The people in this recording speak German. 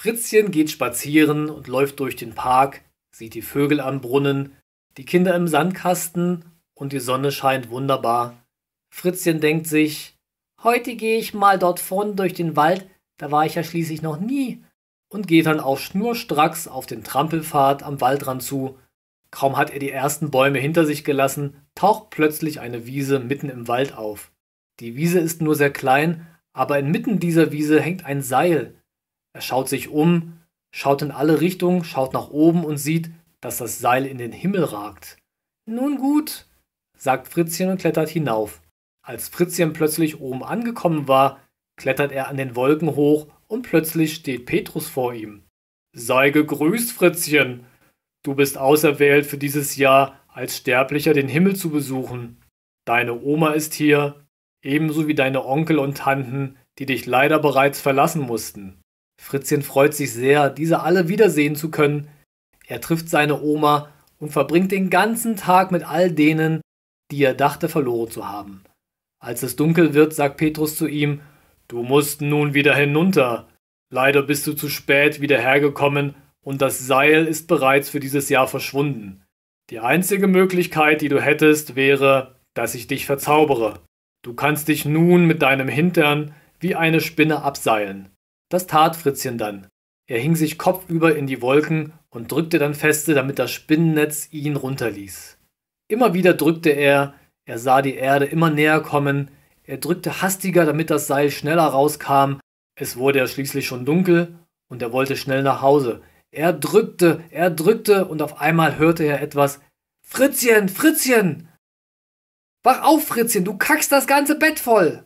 Fritzchen geht spazieren und läuft durch den Park, sieht die Vögel am Brunnen, die Kinder im Sandkasten und die Sonne scheint wunderbar. Fritzchen denkt sich, heute gehe ich mal dort vorn durch den Wald, da war ich ja schließlich noch nie, und geht dann auch schnurstracks auf den Trampelpfad am Waldrand zu. Kaum hat er die ersten Bäume hinter sich gelassen, taucht plötzlich eine Wiese mitten im Wald auf. Die Wiese ist nur sehr klein, aber inmitten dieser Wiese hängt ein Seil, er schaut sich um, schaut in alle Richtungen, schaut nach oben und sieht, dass das Seil in den Himmel ragt. Nun gut, sagt Fritzchen und klettert hinauf. Als Fritzchen plötzlich oben angekommen war, klettert er an den Wolken hoch und plötzlich steht Petrus vor ihm. Sei gegrüßt, Fritzchen. Du bist auserwählt für dieses Jahr, als Sterblicher den Himmel zu besuchen. Deine Oma ist hier, ebenso wie deine Onkel und Tanten, die dich leider bereits verlassen mussten. Fritzchen freut sich sehr, diese alle wiedersehen zu können. Er trifft seine Oma und verbringt den ganzen Tag mit all denen, die er dachte verloren zu haben. Als es dunkel wird, sagt Petrus zu ihm, Du musst nun wieder hinunter. Leider bist du zu spät wieder hergekommen und das Seil ist bereits für dieses Jahr verschwunden. Die einzige Möglichkeit, die du hättest, wäre, dass ich dich verzaubere. Du kannst dich nun mit deinem Hintern wie eine Spinne abseilen. Das tat Fritzchen dann. Er hing sich kopfüber in die Wolken und drückte dann feste, damit das Spinnennetz ihn runterließ. Immer wieder drückte er, er sah die Erde immer näher kommen, er drückte hastiger, damit das Seil schneller rauskam, es wurde ja schließlich schon dunkel und er wollte schnell nach Hause. Er drückte, er drückte und auf einmal hörte er etwas Fritzchen, Fritzchen! Wach auf, Fritzchen, du kackst das ganze Bett voll!